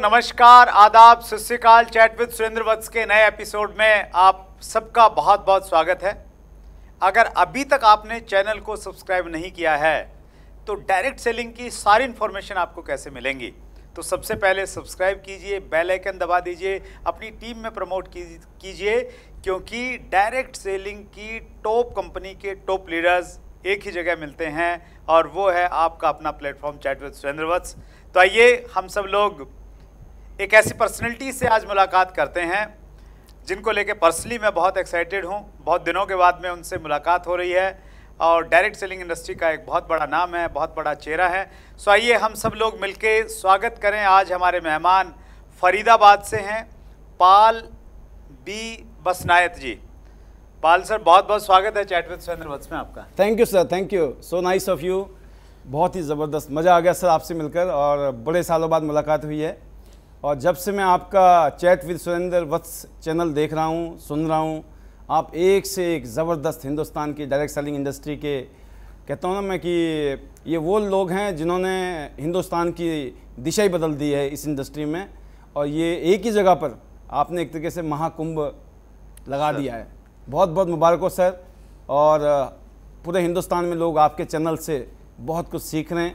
नमस्कार आदाब सत्यकाल चैट विद सुरेंद्र वत्स के नए एपिसोड में आप सबका बहुत बहुत स्वागत है अगर अभी तक आपने चैनल को सब्सक्राइब नहीं किया है तो डायरेक्ट सेलिंग की सारी इन्फॉर्मेशन आपको कैसे मिलेंगी तो सबसे पहले सब्सक्राइब कीजिए बेल आइकन दबा दीजिए अपनी टीम में प्रमोट कीजिए क्योंकि डायरेक्ट सेलिंग की टॉप कंपनी के टॉप लीडर्स एक ही जगह मिलते हैं और वो है आपका अपना platform chat with Surendra Vats तो आइए हम सब लोग एक ऐसी पर्सनैलिटी से आज मुलाकात करते हैं जिनको लेके पर्सनली मैं बहुत एक्साइटेड हूँ बहुत दिनों के बाद में उनसे मुलाकात हो रही है और डायरेक्ट सेलिंग इंडस्ट्री का एक बहुत बड़ा नाम है बहुत बड़ा चेहरा है सो आइए हम सब लोग मिलके स्वागत करें आज हमारे मेहमान फरीदाबाद से हैं पाल बी बसनायत जी पाल सर बहुत बहुत स्वागत है चैट विद सुरेंद्र वत्स में आपका thank you sir thank you so nice of you बहुत ही ज़बरदस्त मज़ा आ गया सर आपसे मिलकर और बड़े सालों बाद मुलाकात हुई है और जब से मैं आपका chat with Surendra Vats channel देख रहा हूँ सुन रहा हूँ आप एक से एक ज़बरदस्त हिंदुस्तान की डायरेक्ट सेलिंग इंडस्ट्री के कहता हूँ ना मैं कि ये वो लोग हैं जिन्होंने हिंदुस्तान की दिशा ही बदल दी है इस इंडस्ट्री में और ये एक ही जगह पर आपने एक तरीके से महाकुंभ लगा दिया है बहुत बहुत मुबारक हो सर और पूरे हिंदुस्तान में लोग आपके चैनल से बहुत कुछ सीख रहे हैं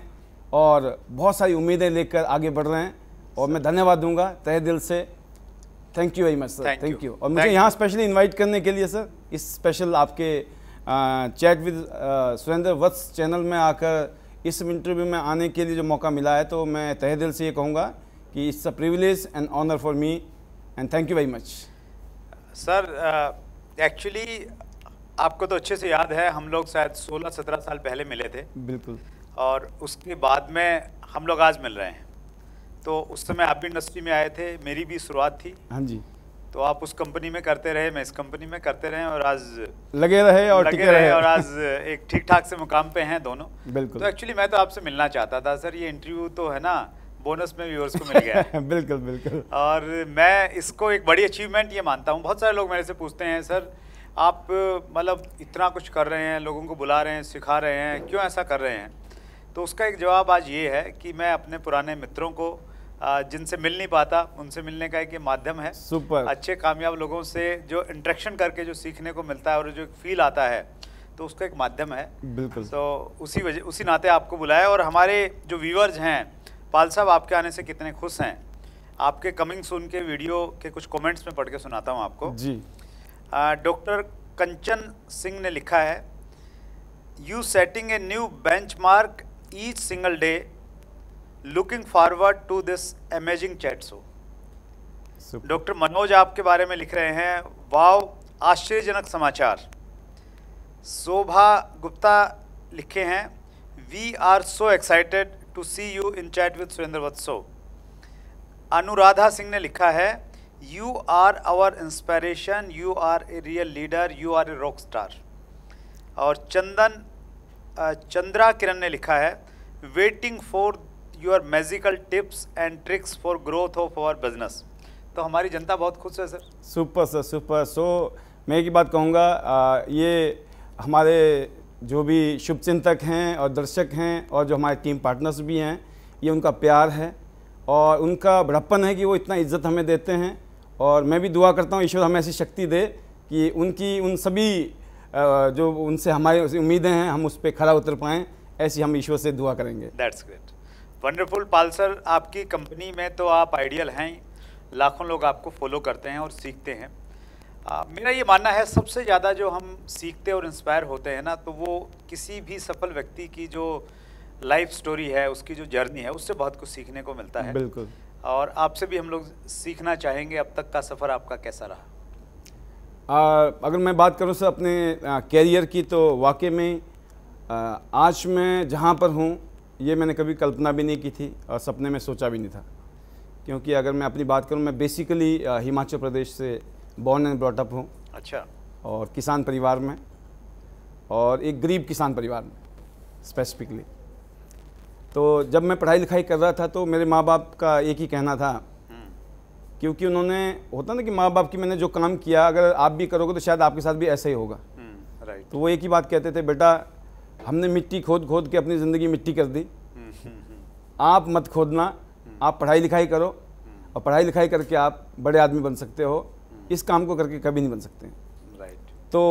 और बहुत सारी उम्मीदें लेकर आगे बढ़ रहे हैं और मैं धन्यवाद दूंगा तहे दिल से thank you very much sir thank you और मुझे यहाँ स्पेशली इन्वाइट करने के लिए सर इस स्पेशल आपके chat with Surendra Vats channel में आकर इस इंटरव्यू में आने के लिए जो मौका मिला है तो मैं तहे दिल से ये कहूँगा कि it's a privilege and honour for me and thank you very much sir actually आपको तो अच्छे से याद है हम लोग शायद 16-17 साल पहले मिले थे बिल्कुल और उसके बाद में हम लोग आज मिल रहे हैं तो उस समय आप भी इंडस्ट्री में आए थे मेरी भी शुरुआत थी हाँ जी तो आप उस कंपनी में करते रहे मैं इस कंपनी में करते रहे और आज लगे रहे और लगे रहे, रहे और आज एक ठीक ठाक से मुकाम पे हैं दोनों बिल्कुल तो एक्चुअली मैं तो आपसे मिलना चाहता था सर ये इंटरव्यू तो है ना बोनस में व्यूअर्स को मिल गया है बिल्कुल बिल्कुल और मैं इसको एक बड़ी अचीवमेंट ये मानता हूँ बहुत सारे लोग मेरे से पूछते हैं सर आप मतलब इतना कुछ कर रहे हैं लोगों को बुला रहे हैं सिखा रहे हैं क्यों ऐसा कर रहे हैं तो उसका एक जवाब आज ये है कि मैं अपने पुराने मित्रों को जिनसे मिल नहीं पाता उनसे मिलने का एक ये माध्यम है सुपर अच्छे कामयाब लोगों से जो इंट्रैक्शन करके जो सीखने को मिलता है और जो फील आता है तो उसका एक माध्यम है बिल्कुल तो उसी वजह उसी नाते आपको बुलाया और हमारे जो व्यूअर्स हैं पाल साहब आपके आने से कितने खुश हैं आपके कमिंग सुन के वीडियो के कुछ कमेंट्स में पढ़ के सुनाता हूँ आपको जी डॉक्टर कंचन सिंह ने लिखा है you setting a new benchmark each single day looking forward to this amazing chat show. Doctor Manoj आपके बारे में लिख रहे हैं वाव आश्चर्यजनक समाचार शोभा गुप्ता लिखे हैं we are so excited to see you in chat with Surendra Vats Anuradha Singh ने लिखा है you are our inspiration you are a real leader you are a rock star और चंदन चंद्रा किरण ने लिखा है waiting for your magical tips and tricks for growth of our business तो हमारी जनता बहुत खुश है sir super sir super so मैं एक बात कहूँगा ये हमारे जो भी शुभचिंतक हैं और दर्शक हैं और जो हमारे टीम पार्टनर्स भी हैं ये उनका प्यार है और उनका बड़प्पन है कि वो इतना इज्जत हमें देते हैं और मैं भी दुआ करता हूँ ईश्वर हमें ऐसी शक्ति दे कि उनकी उन सभी जो उनसे हमारी उम्मीदें हैं हम उस पर खड़ा उतर पाएँ ऐसी हम ईश्वर से दुआ करेंगे that's great wonderful Pal sir आपकी कंपनी में तो आप आइडियल हैं लाखों लोग आपको फॉलो करते हैं और सीखते हैं आ, मेरा ये मानना है सबसे ज़्यादा जो हम सीखते और इंस्पायर होते हैं ना तो वो किसी भी सफल व्यक्ति की जो लाइफ स्टोरी है उसकी जो जर्नी है उससे बहुत कुछ सीखने को मिलता है बिल्कुल और आपसे भी हम लोग सीखना चाहेंगे अब तक का सफ़र आपका कैसा रहा आ, अगर मैं बात करूँ सर अपने कैरियर की तो वाकई में आ, आज मैं जहाँ पर हूँ ये मैंने कभी कल्पना भी नहीं की थी और सपने में सोचा भी नहीं था क्योंकि अगर मैं अपनी बात करूँ मैं बेसिकली हिमाचल प्रदेश से बॉर्न एंड ब्रॉटअप हूँ अच्छा और किसान परिवार में और एक गरीब किसान परिवार में स्पेसिफिकली तो जब मैं पढ़ाई लिखाई कर रहा था तो मेरे माँ बाप का एक ही कहना था क्योंकि उन्होंने होता ना कि माँ बाप की मैंने जो काम किया अगर आप भी करोगे तो शायद आपके साथ भी ऐसा ही होगा राइट हम्म, तो वो एक ही बात कहते थे बेटा हमने मिट्टी खोद खोद के अपनी ज़िंदगी मिट्टी कर दी हम्म, हम्म, आप मत खोदना आप पढ़ाई लिखाई करो और पढ़ाई लिखाई करके आप बड़े आदमी बन सकते हो इस काम को करके कभी नहीं बन सकते राइट तो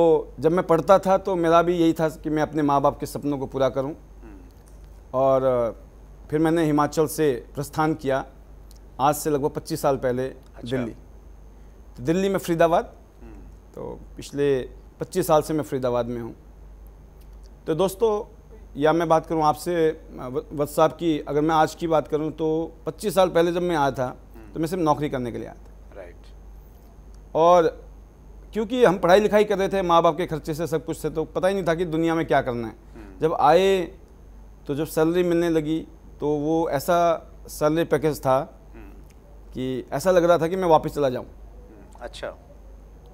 जब मैं पढ़ता था तो मेरा भी यही था कि मैं अपने माँ बाप के सपनों को पूरा करूँ और फिर मैंने हिमाचल से प्रस्थान किया आज से लगभग पच्चीस साल पहले अच्छा। दिल्ली तो दिल्ली में फरीदाबाद हम्म। तो पिछले पच्चीस साल से मैं फरीदाबाद में हूँ तो दोस्तों या मैं बात करूँ आपसे व्हाट्सएप की अगर मैं आज की बात करूँ तो 25 साल पहले जब मैं आया था हम्म। तो मैं सिर्फ नौकरी करने के लिए आया था राइट और क्योंकि हम पढ़ाई लिखाई कर रहे थे माँ बाप के खर्चे से सब कुछ से तो पता ही नहीं था कि दुनिया में क्या करना है हम्म। जब आए तो जब सैलरी मिलने लगी तो वो ऐसा सैलरी पैकेज था कि ऐसा लग रहा था कि मैं वापस चला जाऊँ अच्छा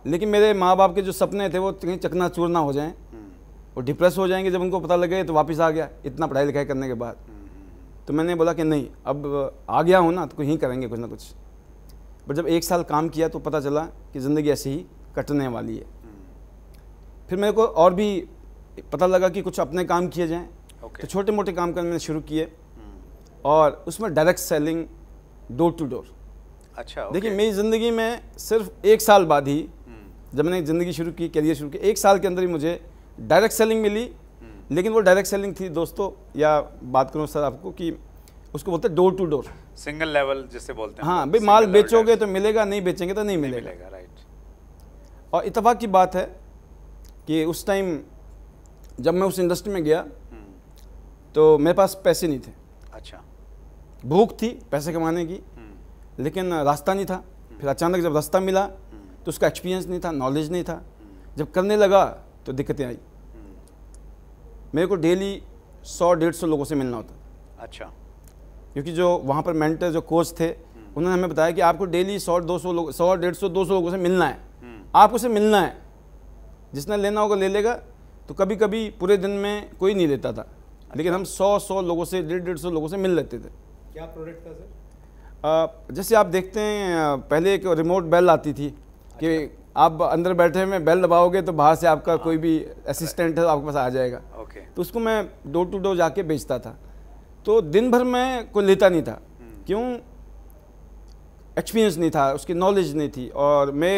लेकिन मेरे माँ बाप के जो सपने थे वो कहीं चूर ना हो जाएँ हम्म। वो डिप्रेस हो जाएंगे जब उनको पता लगे तो वापस आ गया इतना पढ़ाई लिखाई करने के बाद हम्म, हम्म, तो मैंने बोला कि नहीं अब आ गया हूँ ना तो कहीं करेंगे कुछ ना कुछ बट जब एक साल काम किया तो पता चला कि ज़िंदगी ऐसे ही कटने वाली है फिर मेरे को और भी पता लगा कि कुछ अपने काम किए जाएँ okay. तो छोटे मोटे काम करने शुरू किए और उसमें direct selling door to door अच्छा देखिए मेरी ज़िंदगी में सिर्फ एक साल बाद ही हम्म। जब मैंने ज़िंदगी शुरू की करियर शुरू किया एक साल के अंदर ही मुझे डायरेक्ट सेलिंग मिली हम्म। लेकिन वो डायरेक्ट सेलिंग थी दोस्तों या बात करूँ सर आपको कि उसको बोलते हैं door to door single level जिसे बोलते हैं हाँ भाई माल बेचोगे तो मिलेगा नहीं बेचेंगे तो नहीं मिलेगा राइट और इतफाक़ की बात है कि उस टाइम जब मैं उस इंडस्ट्री में गया हम्म। तो मेरे पास पैसे नहीं थे अच्छा भूख थी पैसे कमाने की लेकिन रास्ता नहीं था फिर अचानक जब रास्ता मिला तो उसका एक्सपीरियंस नहीं था नॉलेज नहीं था जब करने लगा तो दिक्कतें आई मेरे को डेली सौ डेढ़ सौ लोगों से मिलना होता अच्छा क्योंकि जो वहाँ पर मेंटर जो कोच थे उन्होंने हमें बताया कि आपको डेली सौ दो सौ लोग सौ डेढ़ सौ दो सौ लोगों से मिलना है आपको उसे मिलना है जिसने लेना होगा ले लेगा तो कभी कभी पूरे दिन में कोई नहीं लेता था लेकिन हम सौ सौ लोगों से डेढ़ डेढ़ सौ लोगों से मिल लेते थे क्या प्रोडक्ट था सर जैसे आप देखते हैं पहले एक रिमोट बेल आती थी कि आप अंदर बैठे में बेल दबाओगे तो बाहर से आपका हाँ। कोई भी असिस्टेंट है आपके पास आ जाएगा ओके तो उसको मैं डोर टू डोर जाके बेचता था तो दिन भर में कोई लेता नहीं था हम्म। क्यों एक्सपीरियंस नहीं था उसकी नॉलेज नहीं थी और मैं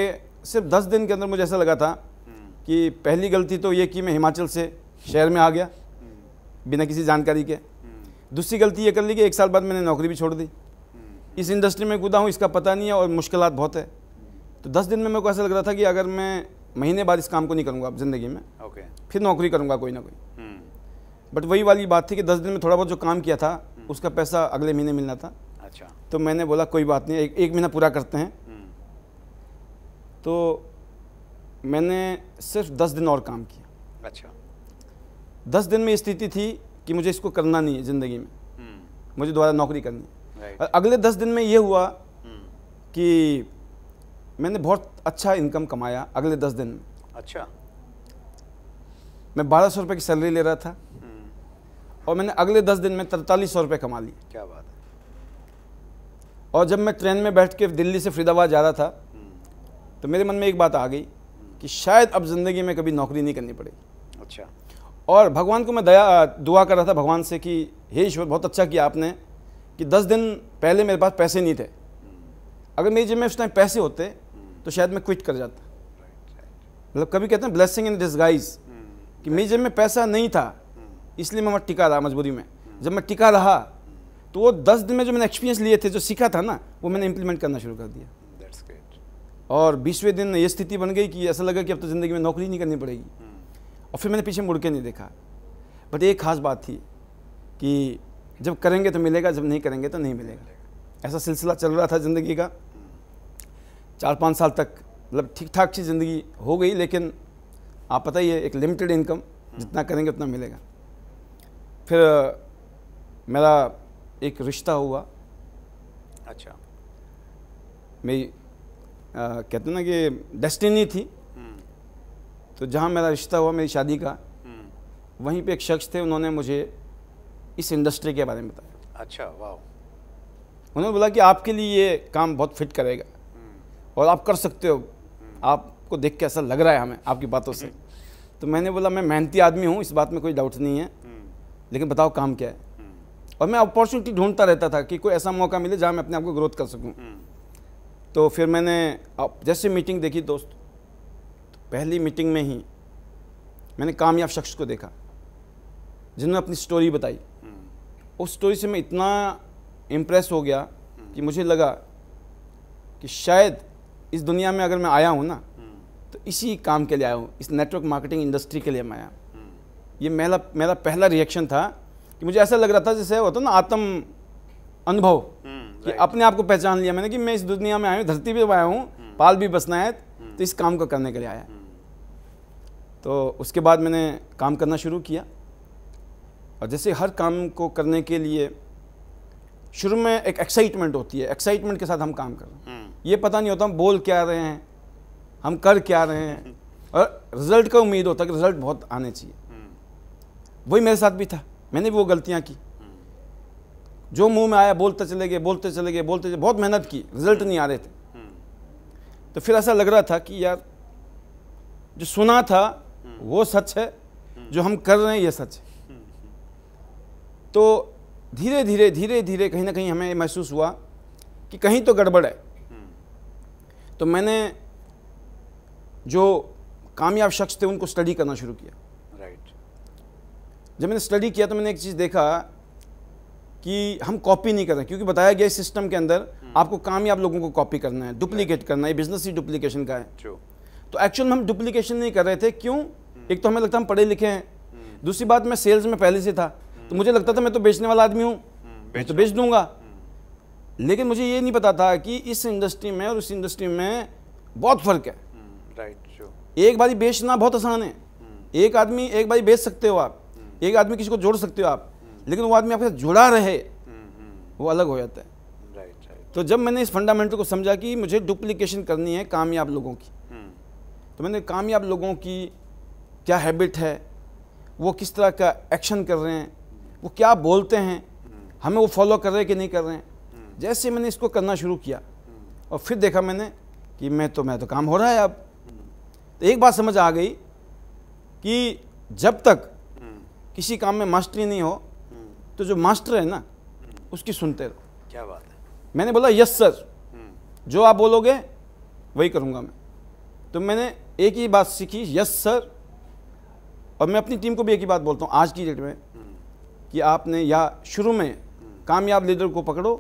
सिर्फ दस दिन के अंदर मुझे ऐसा लगा था हम्म। कि पहली गलती तो ये कि मैं हिमाचल से शहर में आ गया हम्म। बिना किसी जानकारी के दूसरी गलती ये कर ली कि एक साल बाद मैंने नौकरी भी छोड़ दी इस इंडस्ट्री में कूदा हूँ इसका पता नहीं है और मुश्किल बहुत है तो दस दिन में मेरे को ऐसा लग रहा था कि अगर मैं महीने बाद इस काम को नहीं करूँगा अब ज़िंदगी में ओके फिर नौकरी करूँगा कोई ना कोई हम्म। बट वही वाली बात थी कि दस दिन में थोड़ा बहुत जो काम किया था हम्म। उसका पैसा अगले महीने मिलना था अच्छा तो मैंने बोला कोई बात नहीं एक एक महीना पूरा करते हैं हम्म। तो मैंने सिर्फ दस दिन और काम किया अच्छा दस दिन में स्थिति थी कि मुझे इसको करना नहीं है ज़िंदगी में मुझे दोबारा नौकरी करनी है right. अगले दस दिन में ये हुआ हम्म। कि मैंने बहुत अच्छा इनकम कमाया अगले दस दिन में अच्छा मैं बारह सौ रुपये की सैलरी ले रहा था हम्म। और मैंने अगले दस दिन में तरतालीस सौ रुपये कमा लिए क्या बात है और जब मैं ट्रेन में बैठ के दिल्ली से फरीदाबाद जा रहा था हम्म। तो मेरे मन में एक बात आ गई कि शायद अब ज़िंदगी में कभी नौकरी नहीं करनी पड़ेगी अच्छा और भगवान को मैं दया दुआ कर रहा था भगवान से कि हे ईश्वर बहुत अच्छा किया आपने कि दस दिन पहले मेरे पास पैसे नहीं थे अगर मेरी जिम्मे में उस टाइम पैसे होते तो शायद मैं क्विट कर जाता मतलब कभी कहते हैं ब्लेसिंग इन डिस्गाइज कि मेरी जिम्मे में पैसा नहीं था इसलिए मैं वहाँ टिका रहा मजबूरी में जब मैं टिका रहा तो वो दस दिन में जो मैंने एक्सपीरियंस लिए थे जो सीखा था ना वो मैंने इम्प्लीमेंट करना शुरू कर दिया और बीसवें दिन ये स्थिति बन गई कि ऐसा लगा कि अब तो ज़िंदगी में नौकरी नहीं करनी पड़ेगी hmm. और फिर मैंने पीछे मुड़ के नहीं देखा बट एक खास बात थी कि जब करेंगे तो मिलेगा जब नहीं करेंगे तो नहीं मिलेगा ऐसा सिलसिला चल रहा था ज़िंदगी का चार पाँच साल तक मतलब ठीक ठाक सी ज़िंदगी हो गई लेकिन आप पता ही है एक लिमिटेड इनकम जितना करेंगे उतना मिलेगा फिर मेरा एक रिश्ता हुआ अच्छा मेरी कहते ना कि डेस्टिनी थी हम्म। तो जहाँ मेरा रिश्ता हुआ मेरी शादी का हम्म। वहीं पे एक शख्स थे उन्होंने मुझे इस इंडस्ट्री के बारे में बताया अच्छा वाह उन्होंने बोला कि आपके लिए ये काम बहुत फिट करेगा हम्म। और आप कर सकते हो हम्म। आपको देख के ऐसा लग रहा है हमें आपकी बातों से हम्म। तो मैंने बोला मैं मेहनती आदमी हूँ इस बात में कोई डाउट नहीं है लेकिन बताओ काम क्या है और मैं अपॉर्चुनिटी ढूंढता रहता था कि कोई ऐसा मौका मिले जहाँ मैं अपने आप को ग्रोथ कर सकूँ तो फिर मैंने जैसे मीटिंग देखी दोस्त तो पहली मीटिंग में ही मैंने कामयाब शख्स को देखा जिन्होंने अपनी स्टोरी बताई उस स्टोरी से मैं इतना इम्प्रेस हो गया कि मुझे लगा कि शायद इस दुनिया में अगर मैं आया हूँ ना तो इसी काम के लिए आया हूँ इस नेटवर्क मार्केटिंग इंडस्ट्री के लिए मैं आया ये मेरा मेरा पहला रिएक्शन था कि मुझे ऐसा लग रहा था जैसे होता ना आत्म अनुभव कि अपने आप को पहचान लिया मैंने कि मैं इस दुनिया में आया हूँ धरती भी आया हूँ पाल भी बसना है तो इस काम को करने के लिए आया तो उसके बाद मैंने काम करना शुरू किया और जैसे हर काम को करने के लिए शुरू में एक एक्साइटमेंट होती है एक्साइटमेंट के साथ हम काम कर रहे हैं हम्म। ये पता नहीं होता हम बोल क्या रहे हैं हम कर क्या रहे हैं और रिजल्ट का उम्मीद होता है कि रिजल्ट बहुत आने चाहिए हम्म। वही मेरे साथ भी था मैंने भी वो गलतियाँ की हम्म। जो मुंह में आया बोलते चले गए बोलते चले गए बोलते चले बहुत मेहनत की रिजल्ट नहीं आ रहे थे तो फिर ऐसा लग रहा था कि यार जो सुना था वो सच है जो हम कर रहे हैं ये सच है तो धीरे धीरे धीरे धीरे कहीं ना कहीं हमें महसूस हुआ कि कहीं तो गड़बड़ है हम्म। तो मैंने जो कामयाब शख्स थे उनको स्टडी करना शुरू किया राइट जब मैंने स्टडी किया तो मैंने एक चीज़ देखा कि हम कॉपी नहीं कर रहे क्योंकि बताया गया इस सिस्टम के अंदर हम्म। आपको कामयाब लोगों को कॉपी करना है डुप्लीकेट करना है बिजनेस ही डुप्लीकेशन का है True. तो एक्चुअल में हम डुप्लीकेशन नहीं कर रहे थे क्यों हम्म। एक तो हमें लगता हम पढ़े लिखे हैं दूसरी बात मैं सेल्स में पहले से था तो मुझे लगता था मैं तो बेचने वाला आदमी हूँ हम्म, मैं तो बेच दूंगा हम्म। लेकिन मुझे ये नहीं पता था कि इस इंडस्ट्री में और उस इंडस्ट्री में बहुत फ़र्क है राइट हम्म, एक बारी बेचना बहुत आसान है एक आदमी एक बारी बेच सकते हो आप एक आदमी किसी को जोड़ सकते हो आप लेकिन वो आदमी आपके साथ जुड़ा रहे वो अलग हो जाता है तो जब मैंने इस फंडामेंटल को समझा कि मुझे डुप्लीकेशन करनी है कामयाब लोगों की तो मैंने कामयाब लोगों की क्या हैबिट है वो किस तरह का एक्शन कर रहे हैं वो क्या बोलते हैं हमें वो फॉलो कर रहे हैं कि नहीं कर रहे हैं हम्म। जैसे मैंने इसको करना शुरू किया और फिर देखा मैंने कि मैं तो मैं तो काम हो रहा है अब हम्म। तो एक बात समझ आ गई कि जब तक हम्म। किसी काम में मास्टरी नहीं हो तो जो मास्टर है ना उसकी सुनते रहो क्या बात है मैंने बोला यस सर जो आप बोलोगे वही करूँगा मैं तो मैंने एक ही बात सीखी यस सर और मैं अपनी टीम को भी एक ही बात बोलता हूँ आज की डेट में कि आपने या शुरू में कामयाब लीडर को पकड़ो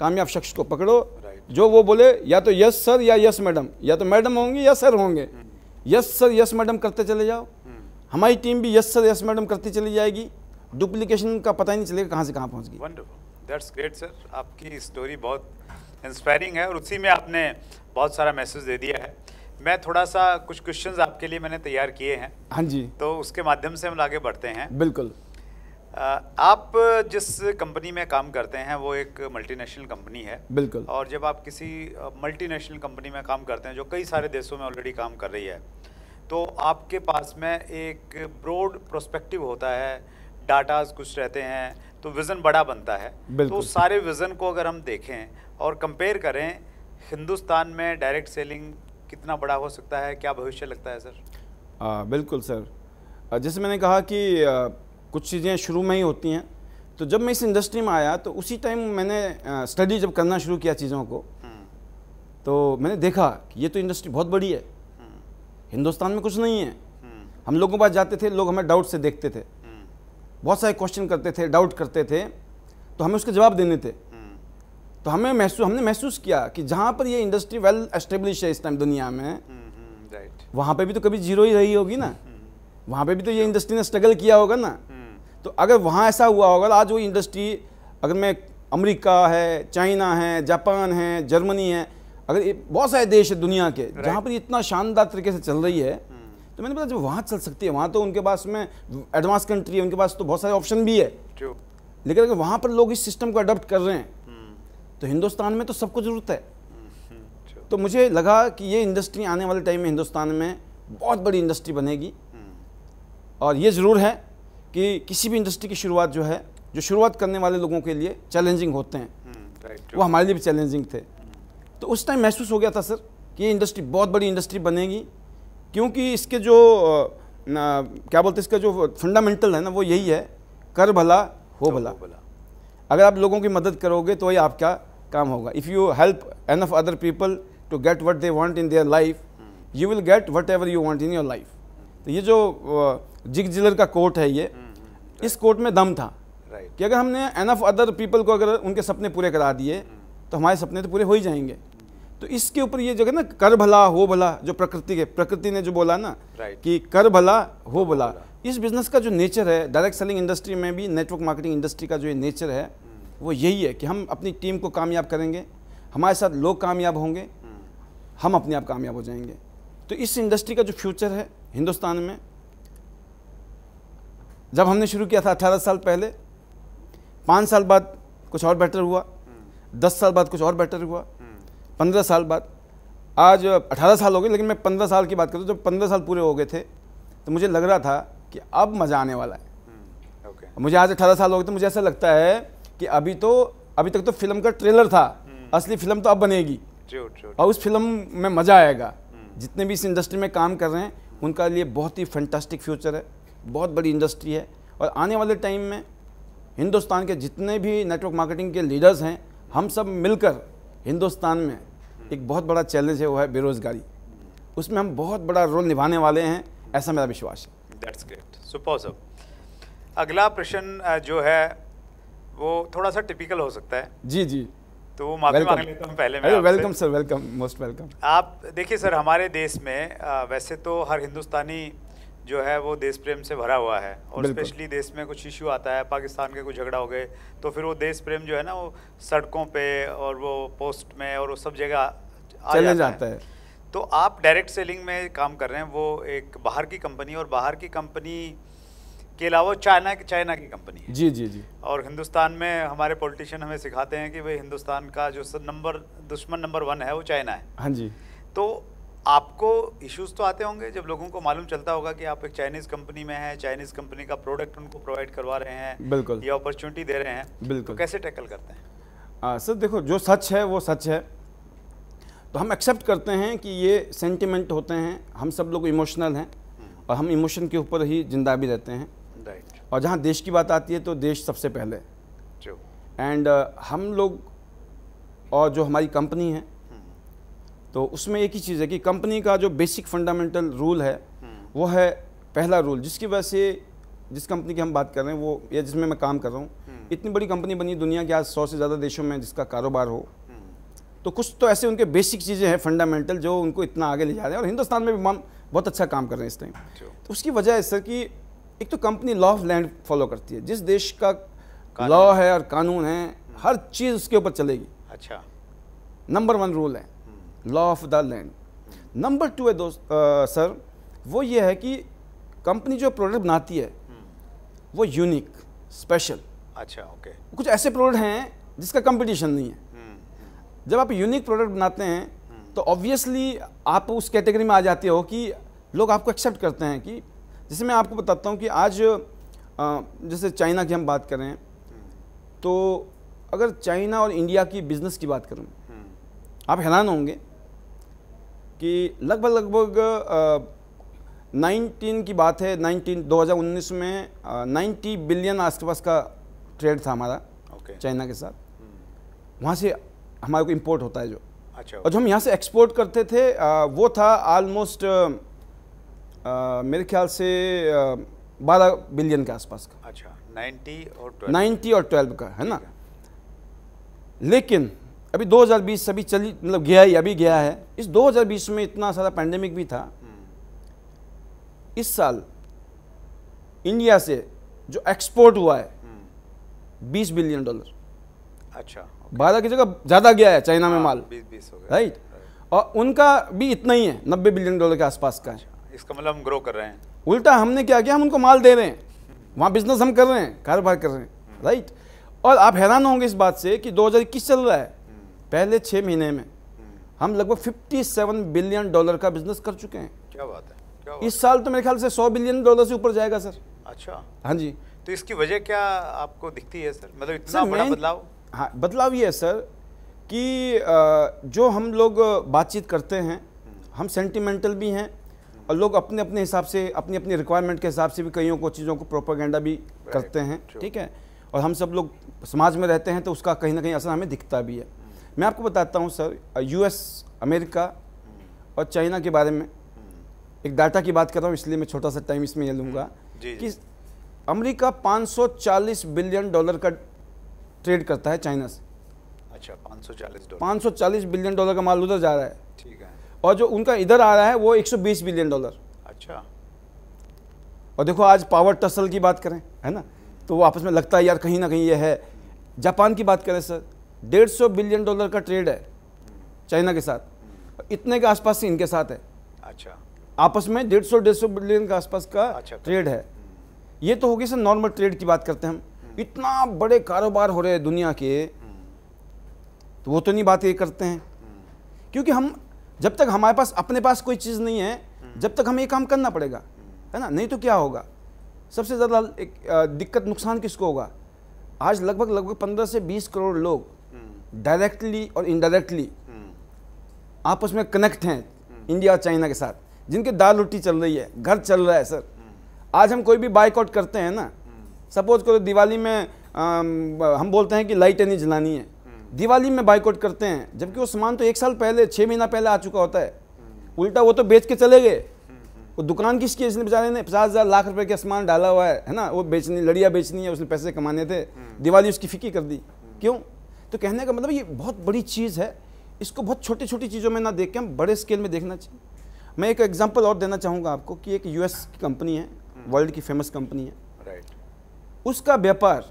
कामयाब शख्स को पकड़ो जो वो बोले या तो यस सर या यस मैडम या तो मैडम होंगे या सर होंगे यस सर यस मैडम करते चले जाओ hmm. हमारी टीम भी यस सर यस मैडम करती चली जाएगी डुप्लीकेशन का पता ही नहीं चलेगा कहाँ से कहाँ पहुँच गई दैट्स ग्रेट सर आपकी स्टोरी बहुत इंस्पायरिंग है और उसी में आपने बहुत सारा मैसेज दे दिया है मैं थोड़ा सा कुछ क्वेश्चंस आपके लिए मैंने तैयार किए हैं हाँ जी तो उसके माध्यम से हम आगे बढ़ते हैं बिल्कुल आप जिस कंपनी में काम करते हैं वो एक मल्टीनेशनल कंपनी है बिल्कुल और जब आप किसी मल्टीनेशनल कंपनी में काम करते हैं जो कई सारे देशों में ऑलरेडी काम कर रही है तो आपके पास में एक ब्रॉड प्रोस्पेक्टिव होता है डाटाज कुछ रहते हैं तो विज़न बड़ा बनता है तो सारे विज़न को अगर हम देखें और कंपेयर करें हिंदुस्तान में डायरेक्ट सेलिंग कितना बड़ा हो सकता है क्या भविष्य लगता है सर आ, बिल्कुल सर जैसे मैंने कहा कि कुछ चीज़ें शुरू में ही होती हैं तो जब मैं इस इंडस्ट्री में आया तो उसी टाइम मैंने स्टडी जब करना शुरू किया चीज़ों को हम्म। तो मैंने देखा कि ये तो इंडस्ट्री बहुत बड़ी है हम्म। हिंदुस्तान में कुछ नहीं है हम्म। हम लोगों के पास जाते थे लोग हमें डाउट से देखते थे बहुत सारे क्वेश्चन करते थे डाउट करते थे तो हमें उसके जवाब देने थे तो हमें महसूस हमने महसूस किया कि जहाँ पर ये इंडस्ट्री वेल एस्टेब्लिश है इस टाइम दुनिया में राइट वहाँ पे भी तो कभी जीरो ही रही होगी ना वहाँ पे भी तो ये इंडस्ट्री ने स्ट्रगल किया होगा ना तो अगर वहाँ ऐसा हुआ होगा तो आज वो इंडस्ट्री अगर मैं अमेरिका है चाइना है जापान है जर्मनी है अगर बहुत सारे देश है दुनिया के जहाँ पर इतना शानदार तरीके से चल रही है hmm. तो मैंने पता जब वहाँ चल सकती है वहाँ तो उनके पास में एडवांस कंट्री है उनके पास तो बहुत सारे ऑप्शन भी है लेकिन अगर वहाँ पर लोग इस सिस्टम को अडोप्ट कर रहे हैं hmm. तो हिंदुस्तान में तो सबको ज़रूरत है hmm. तो मुझे लगा कि ये इंडस्ट्री आने वाले टाइम में हिंदुस्तान में बहुत बड़ी इंडस्ट्री बनेगी और ये ज़रूर है कि किसी भी इंडस्ट्री की शुरुआत जो है जो शुरुआत करने वाले लोगों के लिए चैलेंजिंग होते हैं हम्म, वो हमारे लिए भी चैलेंजिंग थे तो उस टाइम महसूस हो गया था सर कि ये इंडस्ट्री बहुत बड़ी इंडस्ट्री बनेगी क्योंकि इसके जो ना क्या बोलते हैं इसका जो फंडामेंटल है ना वो यही है कर भला हो भला अगर आप लोगों की मदद करोगे तो ये आपका काम होगा if you help enough other people to get what they want in their life you will get whatever you want in your life तो ये जो जिग जिलर का कोर्ट है ये हम्म। इस कोर्ट में दम था कि अगर हमने एनफ अदर पीपल को अगर उनके सपने पूरे करा दिए तो हमारे सपने तो पूरे हो ही जाएंगे तो इसके ऊपर ये जो है ना कर भला हो भला जो प्रकृति के प्रकृति ने जो बोला ना कि कर भला हो भला इस बिजनेस का जो नेचर है डायरेक्ट सेलिंग इंडस्ट्री में भी नेटवर्क मार्केटिंग इंडस्ट्री का जो ये नेचर है hmm. वो यही है कि हम अपनी टीम को कामयाब करेंगे हमारे साथ लोग कामयाब होंगे hmm. हम अपने आप कामयाब हो जाएंगे तो इस इंडस्ट्री का जो फ्यूचर है हिंदुस्तान में जब हमने शुरू किया था अट्ठारह साल पहले पाँच साल बाद कुछ और बेटर हुआ दस साल बाद कुछ और बेटर हुआ पंद्रह साल बाद आज अठारह साल हो गए लेकिन मैं पंद्रह साल की बात करूँ जब पंद्रह साल पूरे हो गए थे तो मुझे लग रहा था कि अब मज़ा आने वाला है हम्म, मुझे आज अठारह साल हो गए तो मुझे ऐसा लगता है कि अभी तो अभी तक तो फिल्म का ट्रेलर था हम्म। असली फिल्म तो अब बनेगी और उस फिल्म में मज़ा आएगा हम्म। जितने भी इस इंडस्ट्री में काम कर रहे हैं उनका लिए बहुत ही फैंटास्टिक फ्यूचर है बहुत बड़ी इंडस्ट्री है और आने वाले टाइम में हिंदुस्तान के जितने भी नेटवर्क मार्केटिंग के लीडर्स हैं हम सब मिलकर हिंदुस्तान में एक बहुत बड़ा चैलेंज है वो है बेरोज़गारी उसमें हम बहुत बड़ा रोल निभाने वाले हैं ऐसा मेरा विश्वास है दैट्स ग्रेट सुपोज अगला प्रश्न जो है वो थोड़ा सा टिपिकल हो सकता है जी जी तो वो माफी मांग लेता हूँ पहले मैं welcome sir welcome most welcome आप देखिए सर हमारे देश में वैसे तो हर हिंदुस्तानी जो है वो देश प्रेम से भरा हुआ है और स्पेशली देश में कुछ इशू आता है पाकिस्तान के कुछ झगड़ा हो गए तो फिर वो देश प्रेम जो है ना वो सड़कों पे और वो पोस्ट में और वो सब जगह आ जाता है, है। तो आप डायरेक्ट सेलिंग में काम कर रहे हैं वो एक बाहर की कंपनी और बाहर की कंपनी के अलावा चाइना की चाइना की कंपनी जी जी जी और हिंदुस्तान में हमारे पॉलिटिशियन हमें सिखाते हैं कि भाई हिंदुस्तान का जो नंबर दुश्मन नंबर वन है वो चाइना है हाँ जी तो आपको इश्यूज तो आते होंगे जब लोगों को मालूम चलता होगा कि आप एक चाइनीज कंपनी में हैं चाइनीज कंपनी का प्रोडक्ट उनको प्रोवाइड करवा रहे हैं बिल्कुल ये अपॉर्चुनिटी दे रहे हैं तो बिल्कुल तो कैसे टैकल करते हैं आ, सर देखो जो सच है वो सच है तो हम एक्सेप्ट करते हैं कि ये सेंटिमेंट होते हैं हम सब लोग इमोशनल हैं हम्म। और हम इमोशन के ऊपर ही जिंदा भी रहते हैं और जहाँ देश की बात आती है तो देश सबसे पहले एंड uh, हम लोग और जो हमारी कंपनी है तो उसमें एक ही चीज़ है कि कंपनी का जो बेसिक फंडामेंटल रूल है वो है पहला रूल जिसकी वजह से जिस कंपनी की हम बात कर रहे हैं वो या जिसमें मैं काम कर रहा हूँ इतनी बड़ी कंपनी बनी दुनिया के आज सौ से ज़्यादा देशों में जिसका कारोबार हो तो कुछ तो ऐसे उनके बेसिक चीज़ें हैं फंडामेंटल जो उनको इतना आगे ले जा रहे हैं और हिंदुस्तान में भी हम बहुत अच्छा काम कर रहे हैं इस टाइम अच्छा। तो उसकी वजह है सर कि एक तो company law of land follow करती है जिस देश का लॉ है और कानून है हर चीज़ उसके ऊपर चलेगी अच्छा नंबर वन रूल है law of the land number two है दोस्त सर वो ये है कि कंपनी जो प्रोडक्ट बनाती है हम्म। वो यूनिक स्पेशल अच्छा ओके okay. कुछ ऐसे प्रोडक्ट हैं जिसका कंपटीशन नहीं है हम्म, हम्म। जब आप यूनिक प्रोडक्ट बनाते हैं तो ऑब्वियसली आप उस कैटेगरी में आ जाते हो कि लोग आपको एक्सेप्ट करते हैं कि जैसे मैं आपको बताता हूँ कि आज जैसे चाइना की हम बात करें तो अगर चाइना और इंडिया की बिज़नेस की बात करूँ आप हैरान होंगे कि लगभग लगभग 19 की बात है नाइनटीन 2019 में नाइन्टी बिलियन आसपास का ट्रेड था हमारा okay. चाइना के साथ हम्म। वहाँ से हमारे को इम्पोर्ट होता है जो अच्छा और जो हम यहाँ से एक्सपोर्ट करते थे आ, वो था ऑलमोस्ट मेरे ख्याल से बारह बिलियन के आसपास का अच्छा 90 और 12 90 और 12 का है ना लेकिन अभी 2020 से अभी चली मतलब गया ही अभी गया है इस 2020 में इतना सारा पैंडेमिक भी था इस साल इंडिया से जो एक्सपोर्ट हुआ है 20 बिलियन डॉलर अच्छा भारत की जगह ज़्यादा गया है चाइना में हाँ, माल बीस बीस हो गया राइट और उनका भी इतना ही है नब्बे बिलियन डॉलर के आसपास का अच्छा, इसका मतलब हम ग्रो कर रहे हैं उल्टा हमने क्या किया हम उनको माल दे रहे हैं वहाँ बिजनेस हम कर रहे हैं कारोबार कर रहे हैं हम्म। राइट और आप हैरान होंगे इस बात से कि 2021 चल रहा है पहले छः महीने में हम लगभग 57 बिलियन डॉलर का बिजनेस कर चुके हैं क्या बात है क्या बात इस साल तो मेरे ख्याल से 100 बिलियन डॉलर से ऊपर जाएगा सर अच्छा हाँ जी तो इसकी वजह क्या आपको दिखती है सर मतलब इतना सर, बड़ा बदलाव हाँ बदलाव ये है सर कि जो हम लोग बातचीत करते हैं हम सेंटिमेंटल भी हैं और लोग अपने अपने हिसाब से अपनी अपनी रिक्वायरमेंट के हिसाब से भी कईयों को चीज़ों को प्रोपागेंडा भी करते हैं ठीक है और हम सब लोग समाज में रहते हैं तो उसका कहीं ना कहीं असर हमें दिखता भी है मैं आपको बताता हूँ सर यूएस अमेरिका और चाइना के बारे में एक डाटा की बात कर रहा हूँ इसलिए मैं छोटा सा टाइम इसमें ये लूँगा कि अमेरिका 540 बिलियन डॉलर का ट्रेड करता है चाइना से अच्छा 540 डॉलर 540 बिलियन डॉलर का माल उधर जा रहा है ठीक है और जो उनका इधर आ रहा है वो 120 बिलियन डॉलर अच्छा और देखो आज पावर टसल की बात करें है ना तो वो आपस में लगता है यार कहीं ना कहीं ये है जापान की बात करें सर डेढ़ सौ बिलियन डॉलर का ट्रेड है चाइना के साथ इतने के आसपास से इनके साथ है अच्छा आपस में डेढ़ सौ डेढ़ सौ बिलियन के आसपास का अच्छा, अच्छा। ट्रेड है ये तो होगी सर नॉर्मल ट्रेड की बात करते हैं हम हम्म। इतना बड़े कारोबार हो रहे हैं दुनिया के हम्म। तो वो तो नहीं बात ये करते हैं हम्म। क्योंकि हम जब तक हमारे पास अपने पास कोई चीज़ नहीं है जब तक हमें ये काम करना पड़ेगा है ना नहीं तो क्या होगा सबसे ज़्यादा एक दिक्कत नुकसान किसको होगा आज लगभग लगभग पंद्रह से बीस करोड़ लोग डायरेक्टली और इनडायरेक्टली आपस में कनेक्ट हैं इंडिया और चाइना के साथ जिनके दाल रोटी चल रही है घर चल रहा है सर आज हम कोई भी बाइकआउट करते हैं ना सपोज करो दिवाली में आ, हम बोलते हैं कि लाइटें नहीं जलानी है दिवाली में बाइकआउट करते हैं जबकि वो सामान तो एक साल पहले छः महीना पहले आ चुका होता है उल्टा वो तो बेच के चले गए वो दुकान किसकी इसने बेचारे ने पचास हज़ार लाख रुपए का सामान डाला हुआ है है ना वो बेचनी लड़िया बेचनी है उसने पैसे कमाने थे दिवाली उसकी फिक्की कर दी क्यों तो कहने का मतलब ये बहुत बड़ी चीज़ है इसको बहुत छोटी छोटी चीज़ों में ना देख के हम बड़े स्केल में देखना चाहिए मैं एक एग्जाम्पल और देना चाहूँगा आपको कि एक यूएस की कंपनी है वर्ल्ड की फेमस कंपनी है उसका व्यापार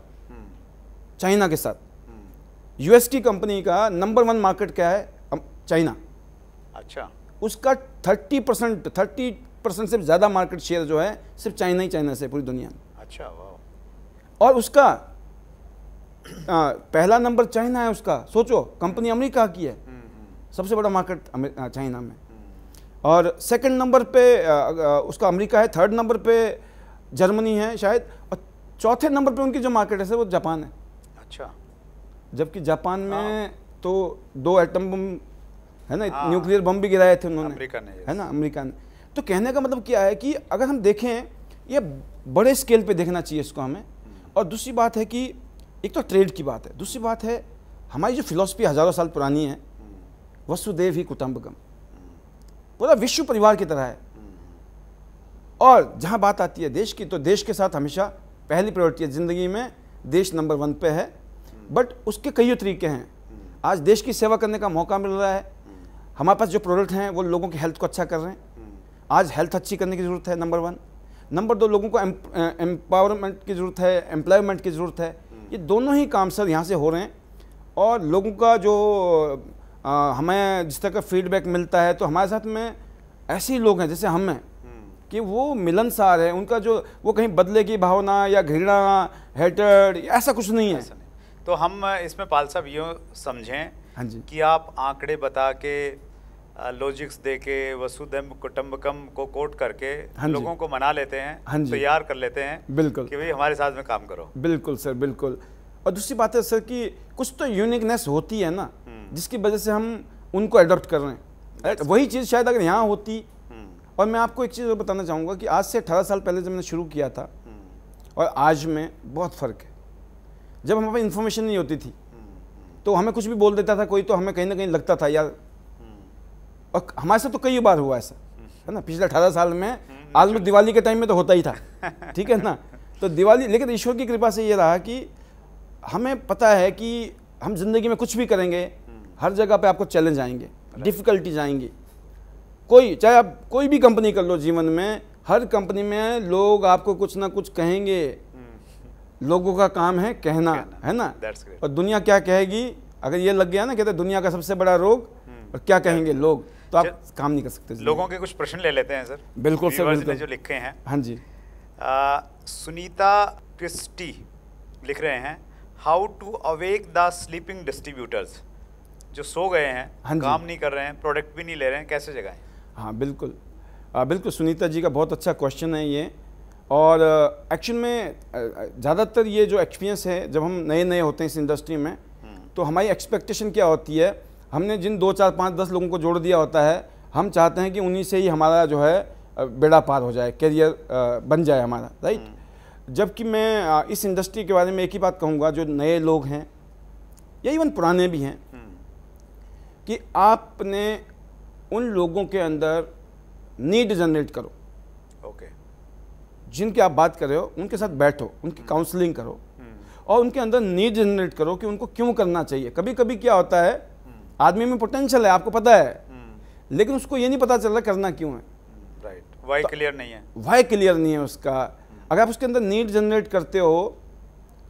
चाइना के साथ यूएस की कंपनी का नंबर वन मार्केट क्या है चाइना अच्छा उसका थर्टी परसेंट थर्टी परसेंट से ज़्यादा मार्केट शेयर जो है सिर्फ चाइना ही चाइना से पूरी दुनिया में अच्छा और उसका आ, पहला नंबर चाइना है उसका सोचो कंपनी अमेरिका की है हम्म, हम्म। सबसे बड़ा मार्केट चाइना में और सेकंड नंबर पे उसका अमेरिका है थर्ड नंबर पे जर्मनी है शायद और चौथे नंबर पे उनकी जो मार्केट है सर वो जापान है अच्छा जबकि जापान में हाँ। तो दो एटम बम है ना न्यूक्लियर हाँ। बम भी गिराए थे उन्होंने अमेरिका ने है ना अमेरिका ने तो कहने का मतलब क्या है कि अगर हम देखें ये बड़े स्केल पे देखना चाहिए इसको हमें हम्म। और दूसरी बात है कि एक तो ट्रेड की बात है दूसरी बात है हमारी जो फिलॉसफी हज़ारों साल पुरानी है वसुदेव ही कुटुम्बकम पूरा विश्व परिवार की तरह है और जहाँ बात आती है देश की तो देश के साथ हमेशा पहली प्रायोरिटी है ज़िंदगी में देश नंबर वन पे है बट उसके कई तरीके हैं आज देश की सेवा करने का मौका मिल रहा है हमारे पास जो प्रोडक्ट हैं वो लोगों की हेल्थ को अच्छा कर रहे हैं आज हेल्थ अच्छी करने की ज़रूरत है नंबर वन नंबर दो लोगों को एम्पावरमेंट की ज़रूरत है एम्प्लॉयमेंट की ज़रूरत है ये दोनों ही काम सर यहाँ से हो रहे हैं और लोगों का जो आ, हमें जिस तरह का फीडबैक मिलता है तो हमारे साथ में ऐसे ही लोग हैं जैसे हम हैं कि वो मिलनसार है उनका जो वो कहीं बदले की भावना या घृणा हेटर ऐसा कुछ नहीं है नहीं। तो हम इसमें पाल साहब यूँ समझें हाँ जी कि आप आंकड़े बता के लॉजिक्स दे के कुटुंबकम को कोट करके हाँ लोगों को मना लेते हैं हाँ तैयार कर लेते हैं बिल्कुल कि भाई हमारे साथ में काम करो बिल्कुल सर बिल्कुल और दूसरी बात है सर कि कुछ तो यूनिकनेस होती है ना हम्म। जिसकी वजह से हम उनको अडोप्ट कर रहे हैं वही चीज़ शायद अगर यहाँ होती हम्म। और मैं आपको एक चीज़ और बताना चाहूँगा कि आज से अठारह साल पहले जब मैंने शुरू किया था हम्म। और आज में बहुत फ़र्क है जब हमारे पास इन्फॉर्मेशन नहीं होती थी तो हमें कुछ भी बोल देता था कोई तो हमें कहीं ना कहीं लगता था यार और हमारे साथ तो कई बार हुआ ऐसा है ना पिछले अठारह साल में आलम हम्म, दिवाली के टाइम में तो होता ही था ठीक है ना तो दिवाली लेकिन ईश्वर की कृपा से ये रहा कि हमें पता है कि हम जिंदगी में कुछ भी करेंगे हम्म। हर जगह पे आपको चैलेंज आएंगे डिफ़िकल्टीज आएंगी कोई चाहे आप कोई भी कंपनी कर लो जीवन में हर कंपनी में लोग आपको कुछ ना कुछ कहेंगे हम्म। लोगों का काम है कहना, कहना। है ना और दुनिया क्या कहेगी अगर ये लग गया ना कहते दुनिया का सबसे बड़ा रोग और क्या कहेंगे लोग तो आप काम नहीं कर सकते लोगों के कुछ प्रश्न ले लेते हैं सर बिल्कुल सर बिल्कुल जो लिखे हैं हाँ जी आ, सुनीता क्रिस्टी लिख रहे हैं how to awake the sleeping distributors जो सो गए हैं हाँ काम नहीं कर रहे हैं प्रोडक्ट भी नहीं ले रहे हैं कैसे जगाएं हाँ बिल्कुल आ, बिल्कुल सुनीता जी का बहुत अच्छा क्वेश्चन है ये और एक्चुअल में ज़्यादातर ये जो एक्सपीरियंस है जब हम नए नए होते हैं इस इंडस्ट्री में हम्म। तो हमारी एक्सपेक्टेशन क्या होती है हमने जिन दो चार पाँच दस लोगों को जोड़ दिया होता है हम चाहते हैं कि उन्हीं से ही हमारा जो है बेड़ा पार हो जाए करियर बन जाए हमारा राइट हम्म। जबकि मैं इस इंडस्ट्री के बारे में एक ही बात कहूँगा जो नए लोग हैं या इवन पुराने भी हैं हम्म। कि आपने उन लोगों के अंदर नीड जनरेट करो ओके जिनकी आप बात कर रहे हो उनके साथ बैठो उनकी काउंसलिंग हम्म। करो और उनके अंदर नीड जनरेट करो कि उनको क्यों करना चाहिए कभी कभी क्या होता है आदमी में पोटेंशियल है आपको पता है हम्म। लेकिन उसको ये नहीं पता चल रहा करना क्यों है राइट वाई क्लियर नहीं है वाई क्लियर नहीं है उसका हम्म। अगर आप उसके अंदर नीड जनरेट करते हो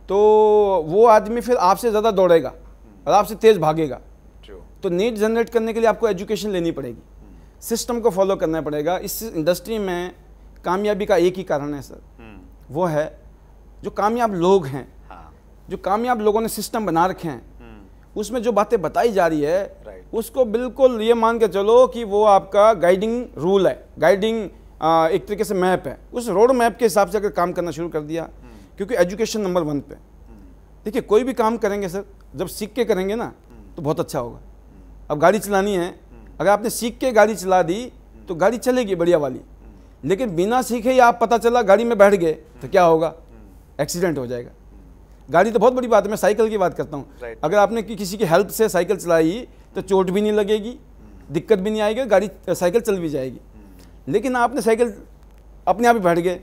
तो वो आदमी फिर आपसे ज़्यादा दौड़ेगा हम्म। और आपसे तेज़ भागेगा तो नीड जनरेट करने के लिए आपको एजुकेशन लेनी पड़ेगी सिस्टम को फॉलो करना पड़ेगा इस इंडस्ट्री में कामयाबी का एक ही कारण है सर वो है जो कामयाब लोग हैं हाँ। जो कामयाब लोगों ने सिस्टम बना रखे हैं उसमें जो बातें बताई जा रही है right. उसको बिल्कुल ये मान के चलो कि वो आपका गाइडिंग रूल है गाइडिंग एक तरीके से मैप है उस रोड मैप के हिसाब से अगर काम करना शुरू कर दिया hmm. क्योंकि एजुकेशन नंबर वन पे hmm. देखिए कोई भी काम करेंगे सर जब सीख के करेंगे ना hmm. तो बहुत अच्छा होगा अब गाड़ी चलानी है अगर आपने सीख के गाड़ी चला दी तो गाड़ी चलेगी बढ़िया वाली लेकिन बिना सीखे ही आप पता चला गाड़ी में बैठ गए तो क्या होगा एक्सीडेंट हो जाएगा गाड़ी तो बहुत बड़ी बात है मैं साइकिल की बात करता हूँ अगर आपने कि किसी की हेल्प से साइकिल चलाई तो चोट भी नहीं लगेगी दिक्कत भी नहीं आएगी गाड़ी साइकिल चल भी जाएगी लेकिन आपने साइकिल अपने आप ही बैठ गए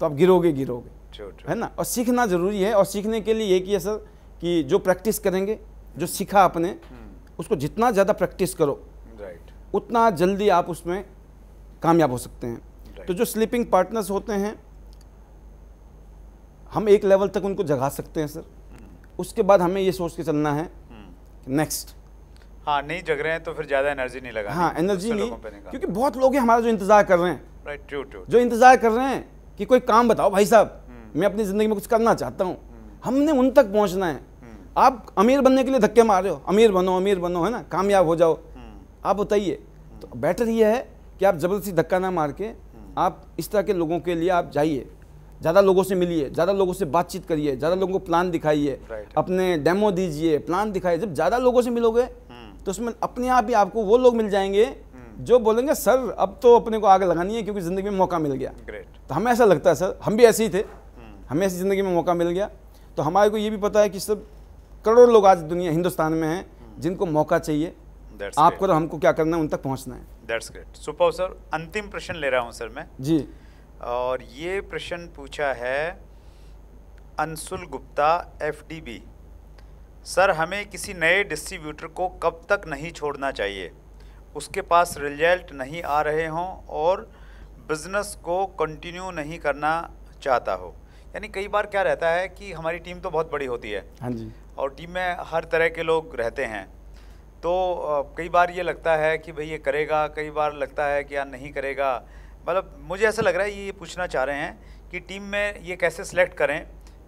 तो आप गिरोगे गिरोगे है ना और सीखना जरूरी है और सीखने के लिए एक ये सर कि जो प्रैक्टिस करेंगे जो सीखा आपने उसको जितना ज़्यादा प्रैक्टिस करो उतना जल्दी आप उसमें कामयाब हो सकते हैं तो जो स्लीपिंग पार्टनर्स होते हैं हम एक लेवल तक उनको जगा सकते हैं सर उसके बाद हमें ये सोच के चलना है नेक्स्ट हाँ नहीं जग रहे हैं तो फिर ज़्यादा एनर्जी नहीं लगा हाँ एनर्जी नहीं क्योंकि बहुत लोग हैं हमारा जो इंतज़ार कर रहे हैं राइट ट्रू ट्रू जो इंतज़ार कर रहे हैं कि कोई काम बताओ भाई साहब हम्म। मैं अपनी ज़िंदगी में कुछ करना चाहता हूँ हम्म। हमने उन तक पहुँचना है हम्म। आप अमीर बनने के लिए धक्के मार रहे हो अमीर बनो अमीर बनो है ना कामयाब हो जाओ आप बताइए तो बेटर ये है कि आप ज़बरदस्ती धक्का ना मार के आप इस तरह के लोगों के लिए आप जाइए ज़्यादा लोगों से मिलिए ज़्यादा लोगों से बातचीत करिए ज़्यादा लोगों को प्लान दिखाइए अपने डेमो दीजिए प्लान दिखाइए जब ज़्यादा लोगों से मिलोगे हम्म। तो उसमें अपने आप ही आपको वो लोग मिल जाएंगे हम्म। जो बोलेंगे सर अब तो अपने को आगे लगानी है क्योंकि ज़िंदगी में मौका मिल गया तो हमें ऐसा लगता है सर हम भी ऐसे ही थे हम्म। हमें ऐसी ज़िंदगी में मौका मिल गया तो हमारे को ये भी पता है कि सर करोड़ों लोग आज दुनिया हिंदुस्तान में हैं जिनको मौका चाहिए आपको हमको क्या करना है उन तक पहुंचना है अंतिम प्रश्न ले रहा हूँ सर मैं जी और ये प्रश्न पूछा है अंशुल गुप्ता बी सर हमें किसी नए डिस्ट्रीब्यूटर को कब तक नहीं छोड़ना चाहिए उसके पास रिजल्ट नहीं आ रहे हों और बिज़नेस को कंटिन्यू नहीं करना चाहता हो यानी कई बार क्या रहता है कि हमारी टीम तो बहुत बड़ी होती है हाँ जी और टीम में हर तरह के लोग रहते हैं तो कई बार ये लगता है कि भाई ये करेगा कई बार लगता है कि यार नहीं करेगा मतलब मुझे ऐसा लग रहा है ये पूछना चाह रहे हैं कि टीम में ये कैसे सिलेक्ट करें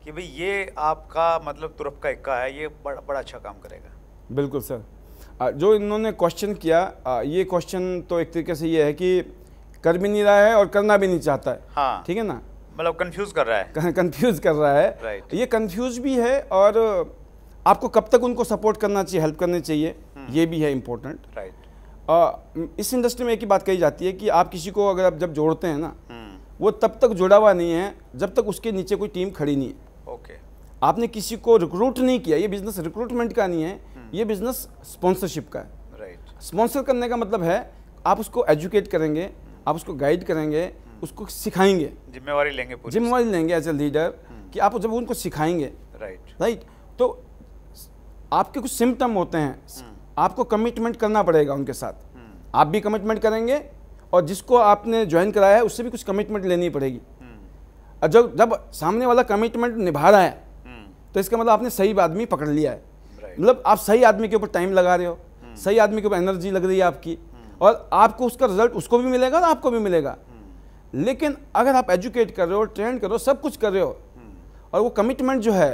कि भाई ये आपका मतलब तुरप का इक्का है ये बड़ा बड़ा अच्छा काम करेगा बिल्कुल सर जो इन्होंने क्वेश्चन किया ये क्वेश्चन तो एक तरीके से ये है कि कर भी नहीं रहा है और करना भी नहीं चाहता है हाँ ठीक है ना मतलब कंफ्यूज कर रहा है कंफ्यूज कर रहा है right. ये कंफ्यूज भी है और आपको कब तक उनको सपोर्ट करना चाहिए हेल्प करनी चाहिए हम्म। ये भी है इम्पोर्टेंट राइट आ, इस इंडस्ट्री में एक ही बात कही जाती है कि आप किसी को अगर आप जब जोड़ते हैं ना हम्म। वो तब तक जुड़ा हुआ नहीं है जब तक उसके नीचे कोई टीम खड़ी नहीं है ओके आपने किसी को रिक्रूट नहीं किया ये बिजनेस रिक्रूटमेंट का नहीं है हम्म। ये बिजनेस स्पॉन्सरशिप का है राइट स्पॉन्सर करने का मतलब है आप उसको एजुकेट करेंगे हम्म। आप उसको गाइड करेंगे उसको सिखाएंगे जिम्मेवारी लेंगे जिम्मेवारी लेंगे एज ए लीडर कि आप जब उनको सिखाएंगे राइट राइट तो आपके कुछ सिम्टम होते हैं आपको कमिटमेंट करना पड़ेगा उनके साथ आप भी कमिटमेंट करेंगे और जिसको आपने ज्वाइन कराया है उससे भी कुछ कमिटमेंट लेनी पड़ेगी हम्म। और जब जब सामने वाला कमिटमेंट निभा रहा है हम्म। तो इसका मतलब आपने सही आदमी पकड़ लिया है मतलब आप सही आदमी के ऊपर टाइम लगा रहे हो हम्म। सही आदमी के ऊपर एनर्जी लग रही है आपकी और आपको उसका रिजल्ट उसको भी मिलेगा और आपको भी मिलेगा लेकिन अगर आप एजुकेट कर रहे हो ट्रेन कर रहे हो सब कुछ कर रहे हो और वो कमिटमेंट जो है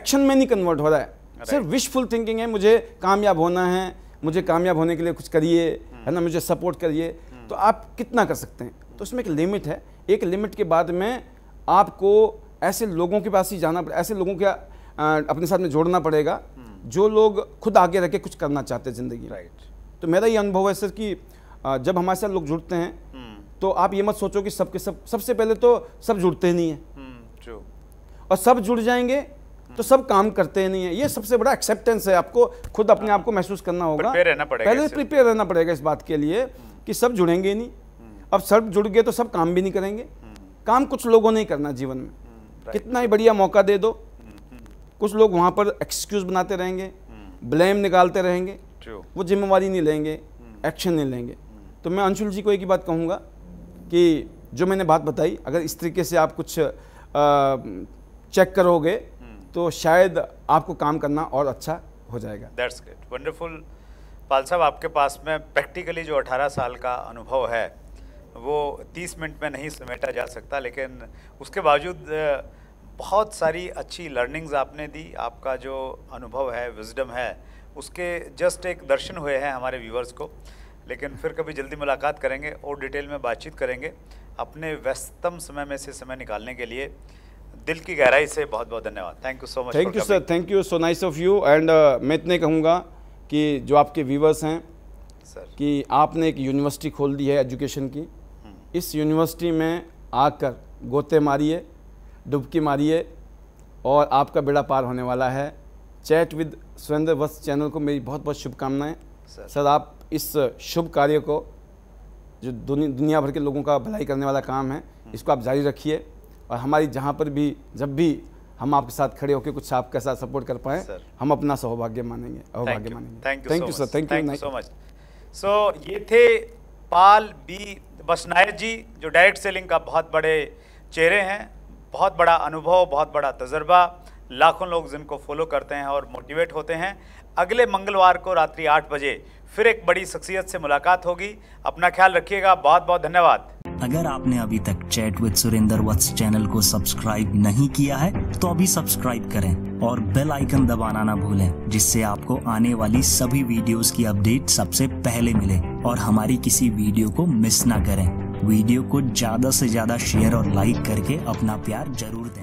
एक्शन में नहीं कन्वर्ट हो रहा है सिर्फ विशफुल थिंकिंग है मुझे कामयाब होना है मुझे कामयाब होने के लिए कुछ करिए hmm. है ना मुझे सपोर्ट करिए hmm. तो आप कितना कर सकते हैं तो उसमें एक लिमिट है एक लिमिट के बाद में आपको ऐसे लोगों के पास ही जाना पड़े ऐसे लोगों के अपने साथ में जोड़ना पड़ेगा hmm. जो लोग खुद आगे रह के कुछ करना चाहते हैं ज़िंदगी राइट तो मेरा ये अनुभव है सर कि जब हमारे साथ लोग जुड़ते हैं तो आप ये मत सोचो कि सबके सब सबसे पहले तो सब जुड़ते ही नहीं है और सब जुड़ जाएंगे तो सब काम करते ही नहीं है ये सबसे बड़ा एक्सेप्टेंस है आपको खुद अपने आप को महसूस करना होगा रहना पहले प्रिपेयर रहना पड़ेगा इस बात के लिए कि सब जुड़ेंगे नहीं हम्म। अब सब जुड़ गए तो सब काम भी नहीं करेंगे हम्म। काम कुछ लोगों ने करना जीवन में हम्म। कितना ही बढ़िया मौका दे दो कुछ लोग वहां पर एक्सक्यूज बनाते रहेंगे ब्लेम निकालते रहेंगे वो जिम्मेवारी नहीं लेंगे एक्शन नहीं लेंगे तो मैं अंशुल जी को एक ही बात कहूँगा कि जो मैंने बात बताई अगर इस तरीके से आप कुछ आ, चेक करोगे तो शायद आपको काम करना और अच्छा हो जाएगा दैट्स ग्रेट वंडरफुल पाल साहब आपके पास में प्रैक्टिकली जो 18 साल का अनुभव है वो 30 मिनट में नहीं समेटा जा सकता लेकिन उसके बावजूद बहुत सारी अच्छी लर्निंग्स आपने दी आपका जो अनुभव है विजडम है उसके जस्ट एक दर्शन हुए हैं हमारे व्यूवर्स को लेकिन फिर कभी जल्दी मुलाकात करेंगे और डिटेल में बातचीत करेंगे अपने व्यस्तम समय में से समय निकालने के लिए दिल की गहराई से बहुत बहुत धन्यवाद thank you so much thank you sir thank you so nice of you and मैं इतने कहूँगा कि जो आपके व्यूवर्स हैं सर कि आपने एक यूनिवर्सिटी खोल दी है एजुकेशन की hmm. इस यूनिवर्सिटी में आकर गोते मारिए डुबकी मारिए और आपका बेड़ा पार होने वाला है chat with Surendra Vats channel को मेरी बहुत बहुत शुभकामनाएं सर।, सर आप इस शुभ कार्य को जो दुनिया भर के लोगों का भलाई करने वाला काम है hmm. इसको आप जारी रखिए और हमारी जहाँ पर भी जब भी हम आपके साथ खड़े होकर कुछ आपके साथ सपोर्ट कर पाए हम अपना सौभाग्य मानेंगे सौभाग्य मानेंगे thank you sir thank you so much so ये थे पाल बी बसनायर जी जो डायरेक्ट सेलिंग का बहुत बड़े चेहरे हैं बहुत बड़ा अनुभव बहुत बड़ा तजर्बा लाखों लोग जिनको फॉलो करते हैं और मोटिवेट होते हैं अगले मंगलवार को रात्रि आठ बजे फिर एक बड़ी शख्सियत से मुलाकात होगी अपना ख्याल रखिएगा बहुत बहुत धन्यवाद अगर आपने अभी तक chat with Surendra Vats channel को सब्सक्राइब नहीं किया है तो अभी सब्सक्राइब करें और बेल आइकन दबाना ना भूलें जिससे आपको आने वाली सभी वीडियोस की अपडेट सबसे पहले मिले और हमारी किसी वीडियो को मिस ना करें वीडियो को ज़्यादा से ज़्यादा शेयर और लाइक करके अपना प्यार जरूर दें